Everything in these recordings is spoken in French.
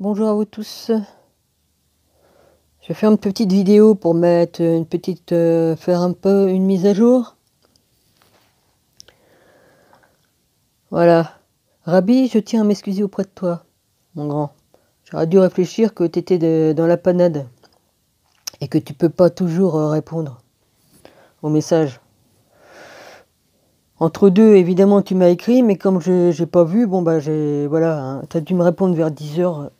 Bonjour à vous tous. Je vais faire une petite vidéo pour mettre une petite, euh, faire un peu une mise à jour. Voilà. Rabbi, je tiens à m'excuser auprès de toi, mon grand. J'aurais dû réfléchir que tu étais dans la panade et que tu peux pas toujours euh, répondre au message. Entre deux, évidemment, tu m'as écrit, mais comme je n'ai pas vu, bon, bah, j'ai. Voilà, hein. tu as dû me répondre vers 10h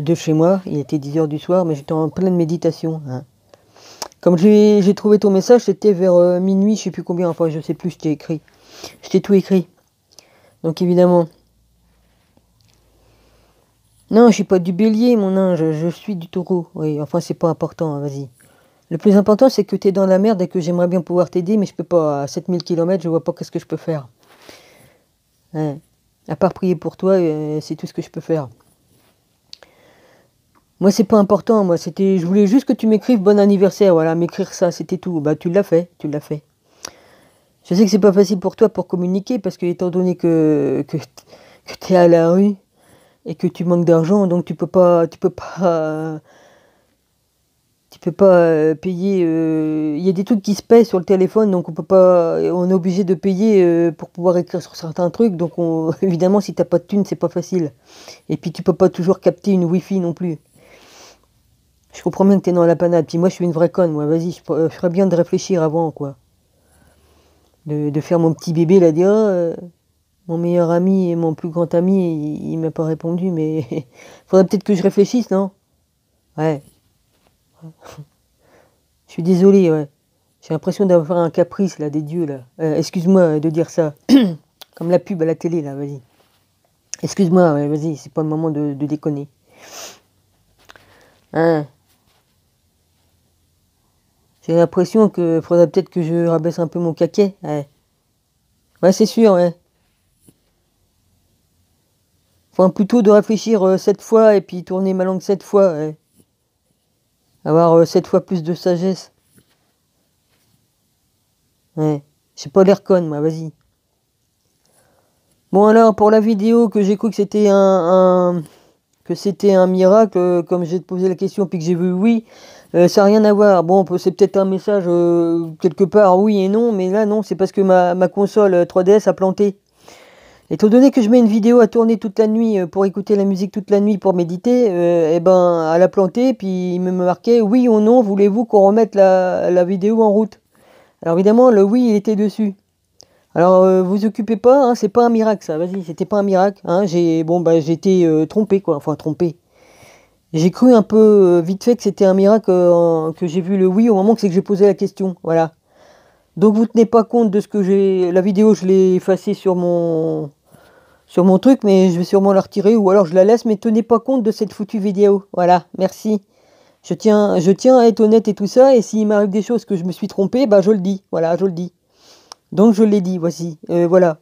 de chez moi. Il était 10h du soir, mais j'étais en pleine méditation. Hein. Comme j'ai trouvé ton message, c'était vers euh, minuit, je sais plus combien, enfin je sais plus, je t'ai écrit. Je t'ai tout écrit. Donc évidemment. Non, je suis pas du bélier, mon ange, je suis du taureau. Oui, enfin c'est pas important, hein, vas-y. Le plus important, c'est que tu es dans la merde et que j'aimerais bien pouvoir t'aider, mais je peux pas. À 7000 km, je vois pas qu'est-ce que je peux faire. Hein. À part prier pour toi, euh, c'est tout ce que je peux faire. Moi, c'est pas important. Moi, c'était, je voulais juste que tu m'écrives bon anniversaire. Voilà, m'écrire ça, c'était tout. Bah, tu l'as fait, tu l'as fait. Je sais que c'est pas facile pour toi pour communiquer parce que étant donné que tu es à la rue et que tu manques d'argent, donc tu peux pas, tu peux pas, tu peux pas euh, payer. Euh, il y a des trucs qui se paient sur le téléphone, donc on peut pas, on est obligé de payer euh, pour pouvoir écrire sur certains trucs. Donc évidemment, si t'as pas de thune, c'est pas facile. Et puis tu peux pas toujours capter une wifi non plus. Je comprends bien que t'es dans la panade. Puis moi, je suis une vraie conne, moi. Vas-y, je, euh, ferais bien de réfléchir avant, quoi. De, faire mon petit bébé, là, dire, oh, euh, mon meilleur ami et mon plus grand ami, il, m'a pas répondu, mais faudrait peut-être que je réfléchisse, non Ouais. je suis désolé, ouais. J'ai l'impression d'avoir un caprice, là, des dieux, là. Euh, excuse-moi de dire ça. Comme la pub à la télé, là, vas-y. Excuse-moi, ouais, vas-y, c'est pas le moment de, de déconner. Hein j'ai l'impression que faudrait peut-être que je rabaisse un peu mon caquet. Ouais, c'est sûr, ouais. Enfin, plutôt de réfléchir 7 euh, fois et puis tourner ma langue sept fois. Ouais. Avoir 7 euh, fois plus de sagesse. Ouais, j'ai pas l'air con, moi, vas-y. Bon alors, pour la vidéo que j'ai cru que c'était un, un, que c'était un miracle, euh, comme j'ai posé la question puis que j'ai vu oui, euh, ça n'a rien à voir. Bon, c'est peut-être un message euh, quelque part, oui et non, mais là, non, c'est parce que ma, console 3DS euh, a planté. Étant donné que je mets une vidéo à tourner toute la nuit pour écouter la musique toute la nuit pour méditer, et eh ben, elle a planté, puis il me marquait oui ou non, voulez-vous qu'on remette la, vidéo en route Alors évidemment, le oui, il était dessus. Alors vous occupez pas, hein, c'est pas un miracle ça, vas-y, c'était pas un miracle. Hein. j'ai bon bah j'étais trompé quoi, enfin trompé. J'ai cru un peu euh, vite fait que c'était un miracle euh, que, j'ai vu le oui au moment que c'est que j'ai posé la question. Voilà. Donc vous ne tenez pas compte de ce que j'ai. La vidéo, je l'ai effacée sur mon sur mon truc, mais je vais sûrement la retirer ou alors je la laisse. Mais tenez pas compte de cette foutue vidéo. Voilà. Merci. Je tiens, je tiens à être honnête et tout ça. Et s'il m'arrive des choses que je me suis trompé, bah je le dis. Voilà, je le dis. Donc je l'ai dit. Voici. Euh, voilà.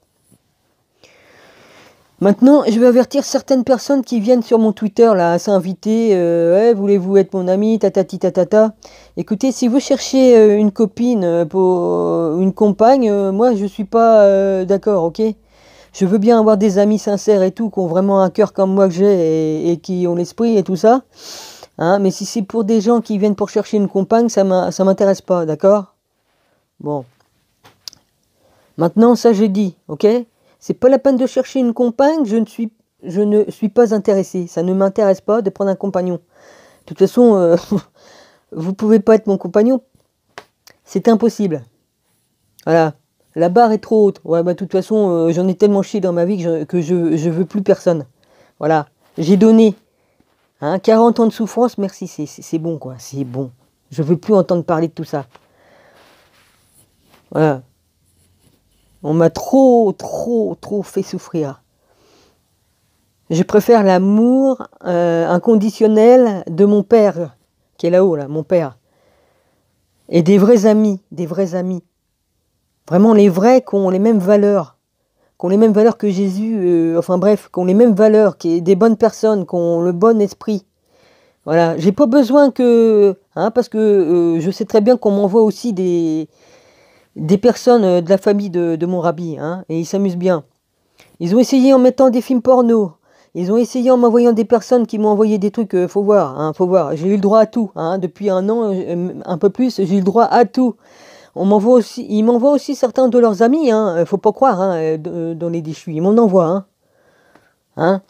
Maintenant, je vais avertir certaines personnes qui viennent sur mon Twitter là, à s'inviter. Euh, voulez-vous être mon ami Tatati tatata. Écoutez, si vous cherchez euh, une copine euh, pour euh, une compagne, moi je suis pas d'accord, ok Je veux bien avoir des amis sincères et tout, qui ont vraiment un cœur comme moi que j'ai et, et, qui ont l'esprit et tout ça. Hein, mais si c'est pour des gens qui viennent pour chercher une compagne, ça m'intéresse pas, d'accord Bon. Maintenant, ça j'ai dit, ok c'est pas la peine de chercher une compagne, je ne suis, je ne suis pas intéressé. Ça ne m'intéresse pas de prendre un compagnon. De toute façon, vous euh, vous pouvez pas être mon compagnon. C'est impossible. Voilà. La barre est trop haute. Ouais, bah, de toute façon, euh, j'en ai tellement chié dans ma vie que je, que veux plus personne. Voilà. J'ai donné. 40 hein, ans de souffrance, merci, c'est bon, quoi. C'est bon. Je veux plus entendre parler de tout ça. Voilà. On m'a trop, trop, trop fait souffrir. Je préfère l'amour euh, inconditionnel de mon père, qui est là-haut, là, mon père. Et des vrais amis, des vrais amis. Vraiment les vrais qui ont les mêmes valeurs, qui ont les mêmes valeurs que Jésus, euh, enfin bref, qui ont les mêmes valeurs, qui est des bonnes personnes, qui ont le bon esprit. Voilà, j'ai pas besoin que. Hein, parce que euh, je sais très bien qu'on m'envoie aussi des, des personnes euh, de la famille de, mon rabbi, hein, et ils s'amusent bien. Ils ont essayé en mettant des films porno. Ils ont essayé en m'envoyant des personnes qui m'ont envoyé des trucs, euh, faut voir, hein, faut voir. J'ai eu le droit à tout, hein, depuis un an, euh, un peu plus, j'ai eu le droit à tout. On m'envoie aussi, ils m'envoient aussi certains de leurs amis, hein, faut pas croire, hein, dans les déchus, ils m'en envoient, hein.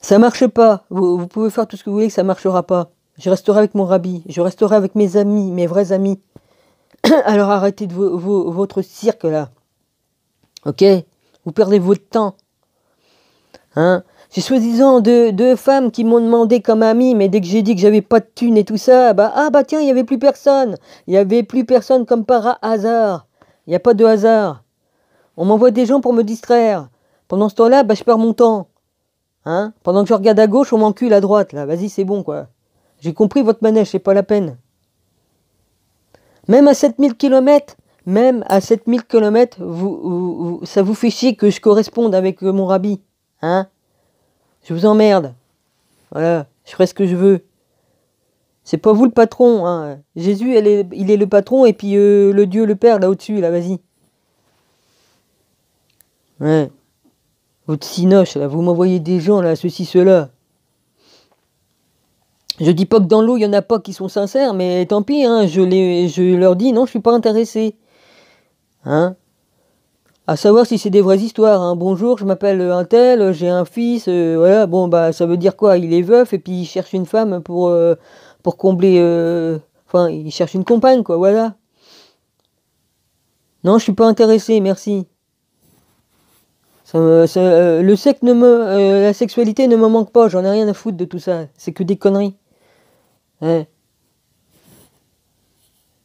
Ça marche pas, vous, pouvez faire tout ce que vous voulez que ça marchera pas. Je resterai avec mon rabbi, je resterai avec mes amis, mes vrais amis. Alors arrêtez de votre cirque là. Ok Vous perdez votre temps. Hein J'ai soi-disant deux, femmes qui m'ont demandé comme amie, mais dès que j'ai dit que j'avais pas de thunes et tout ça, bah ah bah tiens, il n'y avait plus personne. Il n'y avait plus personne comme par hasard. Il n'y a pas de hasard. On m'envoie des gens pour me distraire. Pendant ce temps-là, bah je perds mon temps. Hein Pendant que je regarde à gauche, on m'encule à droite, là. Vas-y, c'est bon, quoi. J'ai compris votre manège, c'est pas la peine. Même à 7000 km, même à 7000 km, vous, ça vous fait chier que je corresponde avec euh, mon rabbi. Hein Je vous emmerde. Voilà, je ferai ce que je veux. C'est pas vous le patron. Hein. Jésus, il est le patron et puis euh, le Dieu, le Père, là au-dessus, là, vas-y. Ouais. Votre sinoche, là, vous m'envoyez des gens, là, ceci, cela. Je dis pas que dans l'eau, il y en a pas qui sont sincères, mais tant pis, hein, je, les, je leur dis non, je suis pas intéressé. Hein à savoir si c'est des vraies histoires. Hein. Bonjour, je m'appelle euh, un tel, euh, j'ai un fils, euh, voilà, bon, bah, ça veut dire quoi Il est veuf et puis il cherche une femme pour, pour combler. enfin, il cherche une compagne, quoi, voilà. Non, je suis pas intéressé, merci. le sexe ne me, la sexualité ne me manque pas, j'en ai rien à foutre de tout ça. C'est que des conneries. Hein.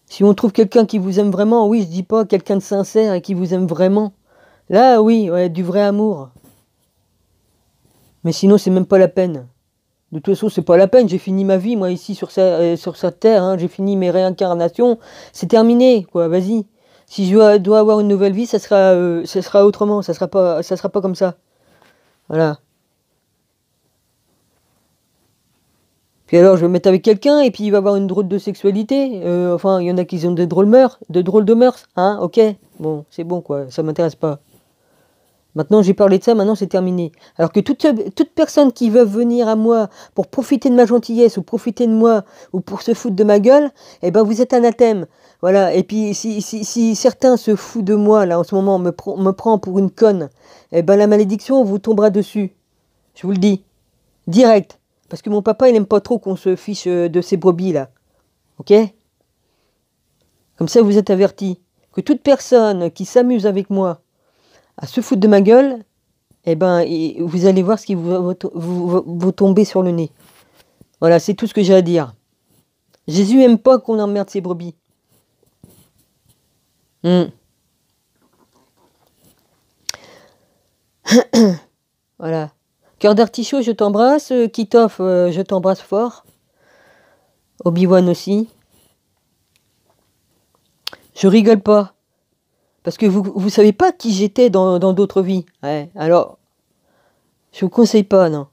Si on trouve quelqu'un qui vous aime vraiment, oui, je dis pas quelqu'un de sincère et qui vous aime vraiment. Là, oui, ouais, du vrai amour. Mais sinon, c'est même pas la peine. De toute façon, c'est pas la peine. J'ai fini ma vie, moi, ici, sur, euh, sur cette terre. Hein. J'ai fini mes réincarnations. C'est terminé, quoi. Vas-y. Si je dois avoir une nouvelle vie, ça sera, euh, ça sera autrement. Ça sera pas, ça sera pas comme ça. Voilà. Puis alors, je vais me mettre avec quelqu'un et puis il va avoir une drôle de sexualité. Euh, enfin, il y en a qui ont des drôles mœurs, de drôles de mœurs, hein, ok Bon, c'est bon quoi, ça m'intéresse pas. Maintenant, j'ai parlé de ça, maintenant c'est terminé. Alors que toute, toute personne qui veut venir à moi pour profiter de ma gentillesse ou profiter de moi ou pour se foutre de ma gueule, eh ben vous êtes anathème. Voilà, et puis si, si, certains se foutent de moi là en ce moment, me, me prend pour une conne, eh ben la malédiction vous tombera dessus. Je vous le dis. Direct. Parce que mon papa, il n'aime pas trop qu'on se fiche euh, de ces brebis là. Ok Comme ça, vous êtes averti. que toute personne qui s'amuse avec moi à se foutre de ma gueule, eh ben, vous allez voir ce qui vous, vous, tomber sur le nez. Voilà, c'est tout ce que j'ai à dire. Jésus aime pas qu'on emmerde ses brebis. Hmm. voilà. Cœur d'artichaut, je t'embrasse. Euh, Kitoff, euh, je t'embrasse fort. Obi-Wan aussi. Je rigole pas. Parce que vous ne savez pas qui j'étais dans d'autres vies. alors, je vous conseille pas, non.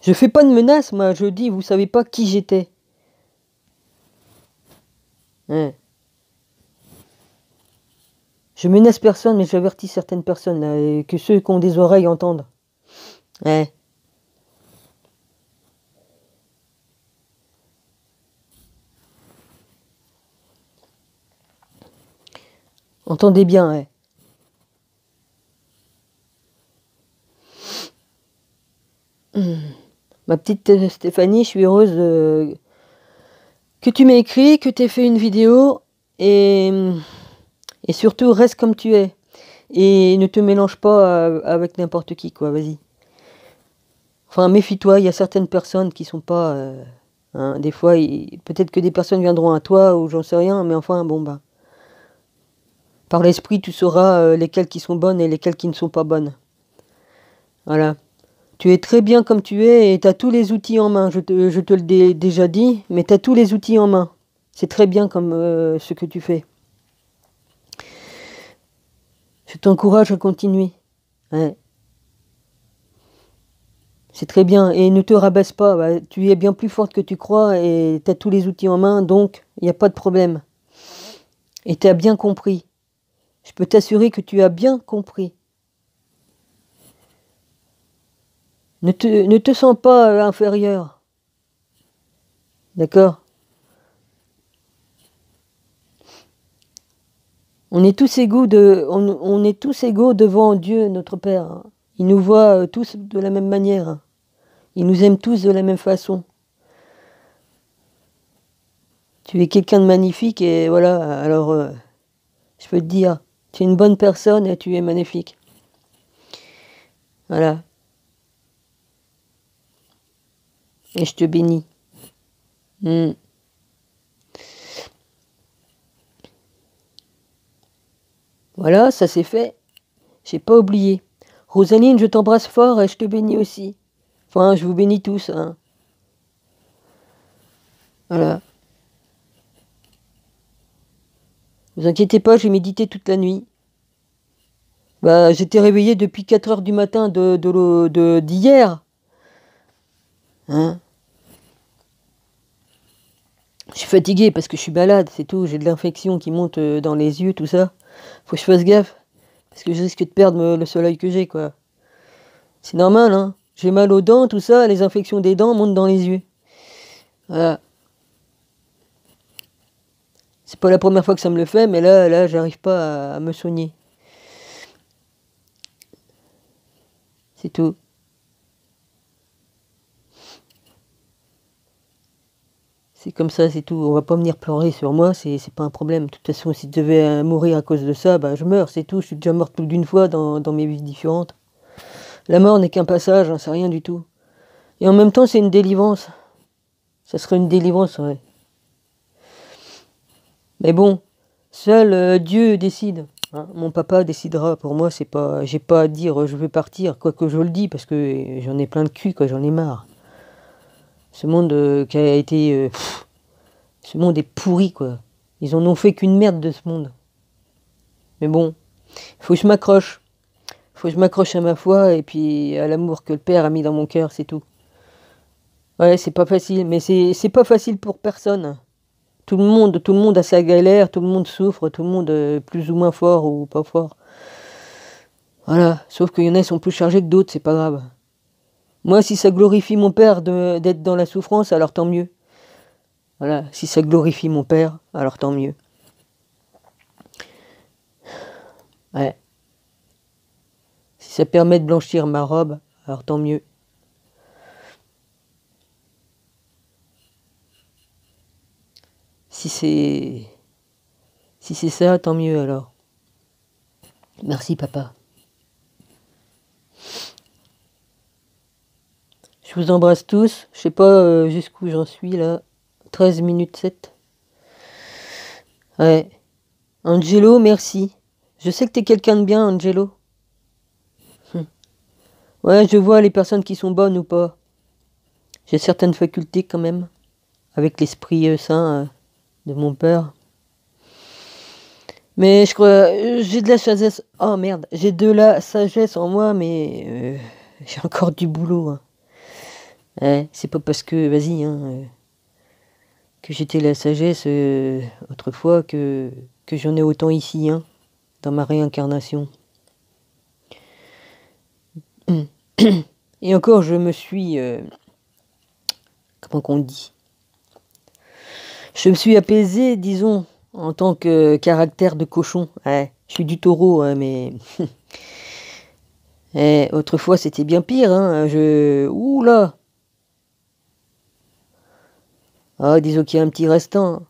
Je fais pas de menaces, moi. Je dis, vous savez pas qui j'étais. Je menace personne, mais j'avertis certaines personnes, que ceux qui ont des oreilles entendent. Entendez bien, ouais. Hmm. Ma petite Stéphanie, je suis heureuse que tu m'aies écrit, que tu aies fait une vidéo et hmm, et surtout, reste comme tu es. Et ne te mélange pas euh, avec n'importe qui, quoi, vas-y. Enfin, méfie-toi, il y a certaines personnes qui sont pas. Euh, hein, des fois, peut-être que des personnes viendront à toi ou j'en sais rien, mais enfin, bon, bah. Par l'esprit, tu sauras euh, lesquelles qui sont bonnes et lesquelles qui ne sont pas bonnes. Voilà. Tu es très bien comme tu es et tu as tous les outils en main. Je te, je te l'ai déjà dit, mais tu as tous les outils en main. C'est très bien comme ce que tu fais. Je t'encourage à continuer. C'est très bien. Et ne te rabaisse pas. Bah, tu es bien plus forte que tu crois et tu as tous les outils en main, donc il n'y a pas de problème. Et tu as bien compris. Je peux t'assurer que tu as bien compris. ne te sens pas inférieur. D'accord On est tous égaux, de, on, est tous égaux devant Dieu, notre Père. Il nous voit euh, tous de la même manière. Il nous aime tous de la même façon. Tu es quelqu'un de magnifique et voilà, alors euh, je peux te dire, tu es une bonne personne et tu es magnifique. Voilà. Et je te bénis. Hmm. Voilà, ça c'est fait. J'ai pas oublié. Rosaline, je t'embrasse fort et je te bénis aussi. Enfin, je vous bénis tous. Hein. Voilà. Vous inquiétez pas, j'ai médité toute la nuit. Bah, j'étais réveillé depuis 4 heures du matin de, d'hier. hein je suis fatigué parce que je suis malade, c'est tout. J'ai de l'infection qui monte euh, dans les yeux, tout ça. Faut que je fasse gaffe. Parce que je risque de perdre euh, le soleil que j'ai, quoi. C'est normal, hein. J'ai mal aux dents, tout ça. Les infections des dents montent dans les yeux. Voilà. C'est pas la première fois que ça me le fait, mais là, là, j'arrive pas à me soigner. C'est tout. c'est comme ça, c'est tout. On va pas venir pleurer sur moi, c'est pas un problème. De toute façon, si je devais euh, mourir à cause de ça, bah, je meurs, c'est tout. Je suis déjà morte plus d'une fois dans, mes vies différentes. La mort n'est qu'un passage, hein, c'est rien du tout. Et en même temps, c'est une délivrance. Ça serait une délivrance, ouais. Mais bon, seul euh, Dieu décide. Hein. Mon papa décidera. Pour moi, c'est pas, j'ai pas à dire je veux partir, quoique je le dis, parce que j'en ai plein de cul, quoi, j'en ai marre. Ce monde euh, qui a été. Euh, ce monde est pourri, quoi. Ils en ont fait qu'une merde de ce monde. Mais bon, faut que je m'accroche. Faut que je m'accroche à ma foi et puis à l'amour que le Père a mis dans mon cœur, c'est tout. Ouais, c'est pas facile, mais c'est pas facile pour personne. Tout le monde, tout le monde a sa galère, tout le monde souffre, tout le monde euh, plus ou moins fort ou pas fort. Voilà, sauf qu'il y en a qui sont plus chargés que d'autres, c'est pas grave. Moi, si ça glorifie mon Père d'être dans la souffrance, alors tant mieux. Voilà, si ça glorifie mon Père, alors tant mieux. Ouais. Si ça permet de blanchir ma robe, alors tant mieux. Si c'est si c'est ça, tant mieux alors. Merci papa. Je vous embrasse tous. Je sais pas euh, jusqu'où j'en suis là. 13 minutes 7. Ouais. Angelo, merci. Je sais que t'es quelqu'un de bien, Angelo. Hum. Ouais, je vois les personnes qui sont bonnes ou pas. J'ai certaines facultés quand même. Avec l'esprit euh, sain euh, de mon père. Mais je crois, j'ai de la sagesse. Oh merde, j'ai de la sagesse en moi, mais j'ai encore du boulot. Hein. Hein, c'est pas parce que, vas-y, hein, euh, que j'étais la sagesse euh, autrefois que, que j'en ai autant ici, hein, dans ma réincarnation. Et encore, je me suis. Euh, comment qu'on dit Je me suis apaisé, disons, en tant que caractère de cochon. je suis du taureau, mais. Eh, autrefois, c'était bien pire. Hein. Je... Ouh là ah, disons qu'il y a un petit restant.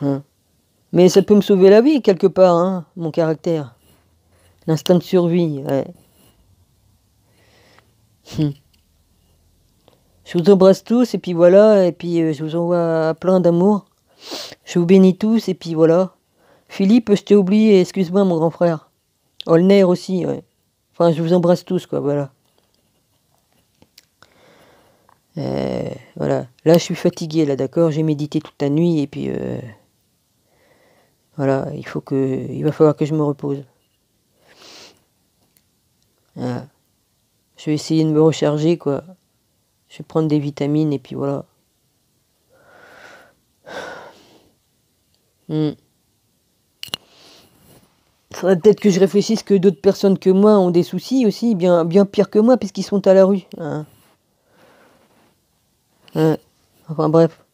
Hein. Mais ça peut me sauver la vie, quelque part, hein, mon caractère. L'instinct de survie, ouais. Hum. Je vous embrasse tous, et puis voilà, et puis euh, je vous envoie plein d'amour. Je vous bénis tous, et puis voilà. Philippe, je t'ai oublié, excuse-moi, mon grand frère. Olner aussi, ouais. Enfin, je vous embrasse tous, quoi, voilà. Euh, voilà. Là, je suis fatigué, là, d'accord J'ai médité toute la nuit et puis. Euh, voilà, il faut que. Il va falloir que je me repose. Je vais essayer de me recharger, quoi. Je vais prendre des vitamines et puis voilà. Hmm. Faudrait peut-être que je réfléchisse que d'autres personnes que moi ont des soucis aussi, bien, bien pire que moi, puisqu'ils sont à la rue. Hein. Enfin bref.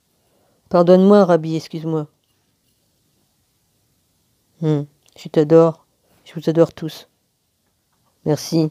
Pardonne-moi, Rabbi, excuse-moi. Hmm. Je t'adore. Je vous adore tous. Merci.